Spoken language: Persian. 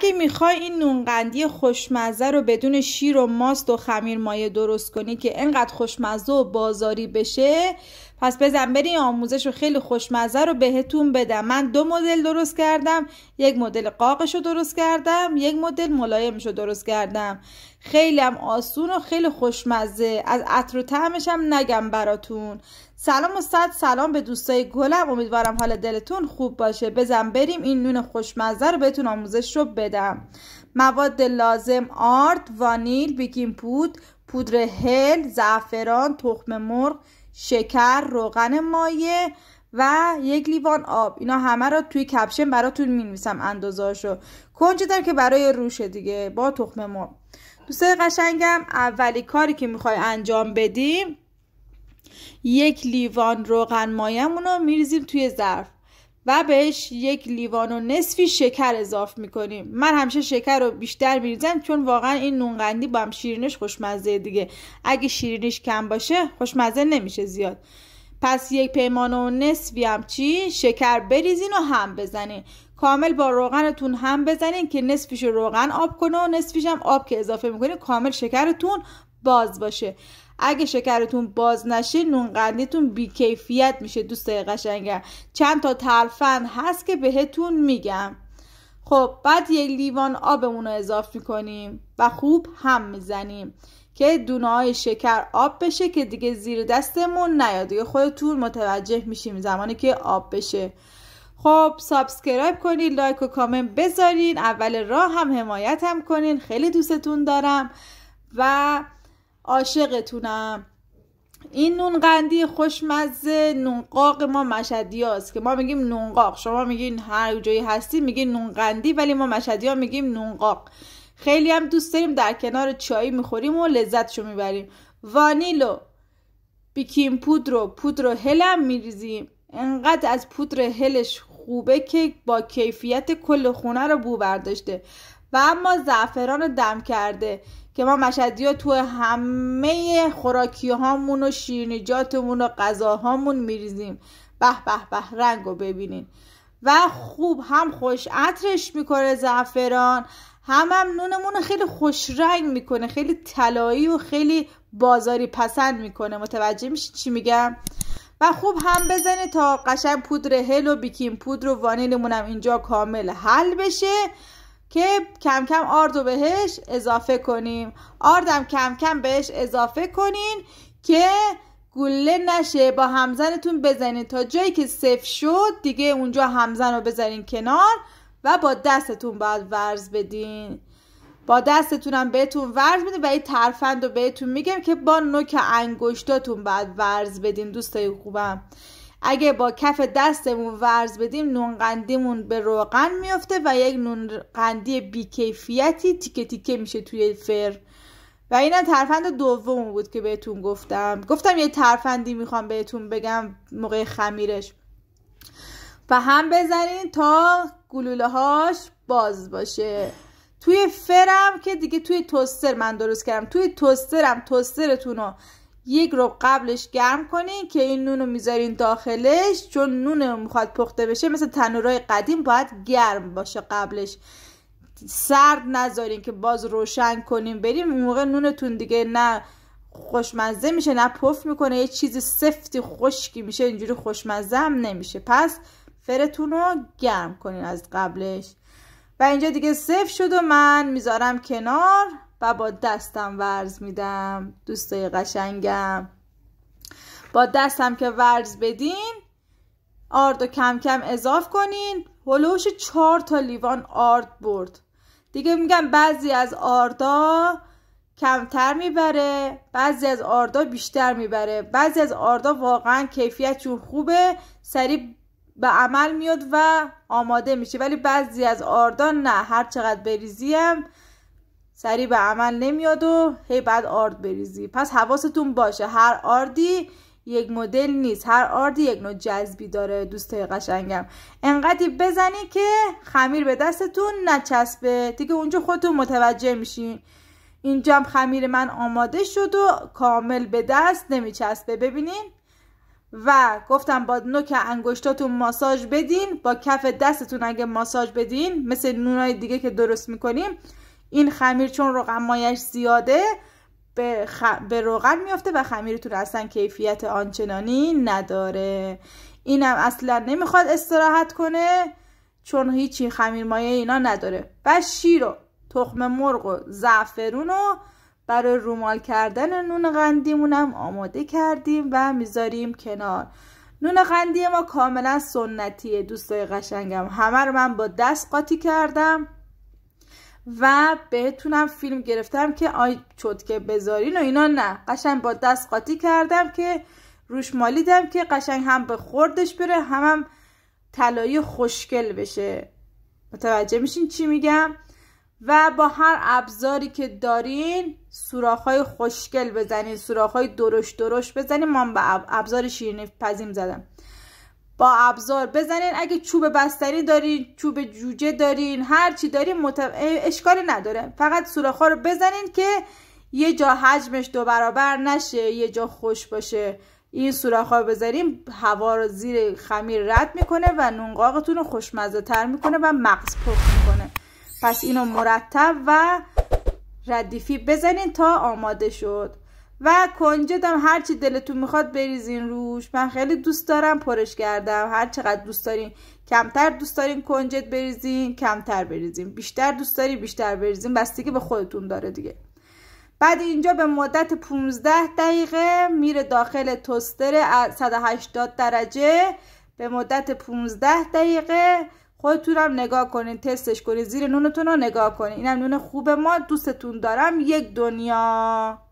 اگه میخوای این نونقندی خوشمزه رو بدون شیر و ماست و خمیر مایه درست کنی که انقدر خوشمزه و بازاری بشه پس بزن بریم آموزش رو خیلی خوشمزه رو بهتون بدم من دو مدل درست کردم یک مدل قاقش رو درست کردم یک مدل ملایمش رو درست کردم خیلی هم آسون و خیلی خوشمزه از عطر و طعمش هم نگم براتون سلام و صد سلام به دوستای گلم امیدوارم حال دلتون خوب باشه بزن بریم این نون خوشمزه رو بهتون آموزش رو بدم مواد لازم آرد وانیل بیکینگ پود پودر هل زعفران تخم مرغ شکر روغن مایه و یک لیوان آب اینا همه رو توی کپشن براتون می نویسم اندازه‌اشو کنج دار که برای روش دیگه با تخم ما دوسته قشنگم اولی کاری که میخوای انجام بدیم یک لیوان روغن مایمون رو میریزیم توی ظرف و بهش یک لیوان و نصفی شکر اضاف میکنیم من همیشه شکر رو بیشتر میریزم چون واقعا این نونقندی با هم شیرینش خوشمزه دیگه اگه شیرینش کم باشه خوشمزه نمیشه زیاد پس یک پیمان و نصفی هم چی شکر بریزین و هم بزنین کامل با روغنتون هم بزنین که نصفیش روغن آب کنه و نصفیش هم آب که اضافه میکنه کامل شکرتون باز باشه اگه شکرتون باز نشه نون قندیتون بیکیفیت میشه دوست قشنگم چند تا ترفند هست که بهتون میگم خب بعد یه لیوان آبمون رو اضافه میکنیم و خوب هم میزنیم که دونه های شکر آب بشه که دیگه زیر دستمون نیاد دیگه خودتون متوجه میشیم زمانی که آب بشه خب سابسکرایب کنید لایک و کامنت بذارین اول راه هم حمایت هم کنین خیلی دوستتون دارم و عاشقتونم این نون قندی خوشمزه نونقاق ما مشدی که ما میگیم نونقاق شما میگین هر جایی هستی میگین نون قندی ولی ما مشدی ها میگیم نونقاق خیلی هم دوست داریم در کنار چای میخوریم و لذتشو میبریم وانیلو بیکیم پودر و پودر هلم میریزیم انقدر از پودر هلش خوبه که با کیفیت کل خونه رو بو برداشته و اما زعفران دم کرده که ما مشدی ها تو همه خوراکی هامون و شیرنجاتمون و غذاهامون میریزیم به به به رنگ رو ببینین و خوب هم خوش عطرش میکنه زعفران هم هم نونمون خیلی خوش رنگ میکنه خیلی طلایی و خیلی بازاری پسند میکنه متوجه میشین چی میگم و خوب هم بزنه تا قشنگ پودر هل و بیکین پودر و وانیلمون اینجا کامل حل بشه که کم کم آرد رو بهش اضافه کنیم آردم کم کم بهش اضافه کنین که گله نشه با همزنتون بزنید تا جایی که صفر شد دیگه اونجا همزن رو بزنین کنار و با دستتون باید ورز بدین با دستتون هم بهتون ورز بدین و این ترفند رو بهتون میگم که با نوک انگشتاتون باید ورز بدین دوستای خوبم اگه با کف دستمون ورز بدیم نون قندیمون به روغن میفته و یک نون قندی بیکیفیتی تیکه تیکه میشه توی فر و اینم ترفند دوم بود که بهتون گفتم گفتم یه ترفندی میخوام بهتون بگم موقع خمیرش و هم بزنین تا گلوله هاش باز باشه توی فرم که دیگه توی توستر من درست کردم توی توسترم توسترتون رو یک رو قبلش گرم کنین که این نون رو میذارین داخلش چون نون میخواد پخته بشه مثل تنورای قدیم باید گرم باشه قبلش سرد نذارین که باز روشن کنیم بریم اون موقع نونتون دیگه نه خوشمزه میشه نه پف میکنه یه چیز سفتی خشکی میشه اینجوری خوشمزه هم نمیشه پس فرتون رو گرم کنین از قبلش و اینجا دیگه سفت شد و من میذارم کنار و با دستم ورز میدم دوستای قشنگم با دستم که ورز بدین آرد و کم کم اضاف کنین هلوش چهار تا لیوان آرد برد دیگه میگم بعضی از آردا کمتر میبره بعضی از آردا بیشتر میبره بعضی از آردا واقعا کیفیتشون خوبه سریع به عمل میاد و آماده میشه ولی بعضی از آردا نه هر چقدر بریزیم سریع به عمل نمیاد و هی بعد آرد بریزی پس حواستون باشه هر آردی یک مدل نیست هر آردی یک نوع جذبی داره دوستای قشنگم انقدری بزنی که خمیر به دستتون نچسبه دیگه اونجا خودتون متوجه میشین اینجا هم خمیر من آماده شد و کامل به دست نمیچسبه ببینین و گفتم با نوک انگشتاتون ماساژ بدین با کف دستتون اگه ماساژ بدین مثل نونای دیگه که درست میکنیم این خمیر چون مایش زیاده به, به روغن میافته و خمیرتون اصلا کیفیت آنچنانی نداره اینم اصلا نمیخواد استراحت کنه چون هیچی خمیر مایه اینا نداره و شیر و تخم مرغ و زعفرون و برای رومال کردن نون قندیمونم آماده کردیم و میذاریم کنار نون قندی ما کاملا سنتیه دوستای قشنگم همه رو من با دست قاطی کردم و بهتونم فیلم گرفتم که آی چود که بذارین و اینا نه قشنگ با دست قاطی کردم که روش مالیدم که قشنگ هم به خوردش بره همم تلایی خوشگل بشه متوجه میشین چی میگم و با هر ابزاری که دارین سوراخ‌های خوشگل بزنین سوراخ‌های درشت درشت بزنین من به ابزار شیرینی پزیم زدم با ابزار بزنین اگه چوب بستری دارین چوب جوجه دارین هر چی دارین مت... نداره فقط سوراخ رو بزنین که یه جا حجمش دو برابر نشه یه جا خوش باشه این سوراخ ها بذاریم هوا رو زیر خمیر رد میکنه و نونقاقتون رو خوشمزه تر میکنه و مغز پخ میکنه پس اینو مرتب و ردیفی بزنین تا آماده شد و کنجدم هر چی دلتون میخواد بریزین روش من خیلی دوست دارم پرش کردم هر چقدر دوست دارین کمتر دوست دارین کنجد بریزین کمتر بریزین بیشتر دوست داری بیشتر بریزین بستگی به خودتون داره دیگه بعد اینجا به مدت 15 دقیقه میره داخل توستر 180 درجه به مدت 15 دقیقه خودتون هم نگاه کنین تستش کنین زیر نونتون رو نگاه کنین اینم نون خوب ما دوستتون دارم یک دنیا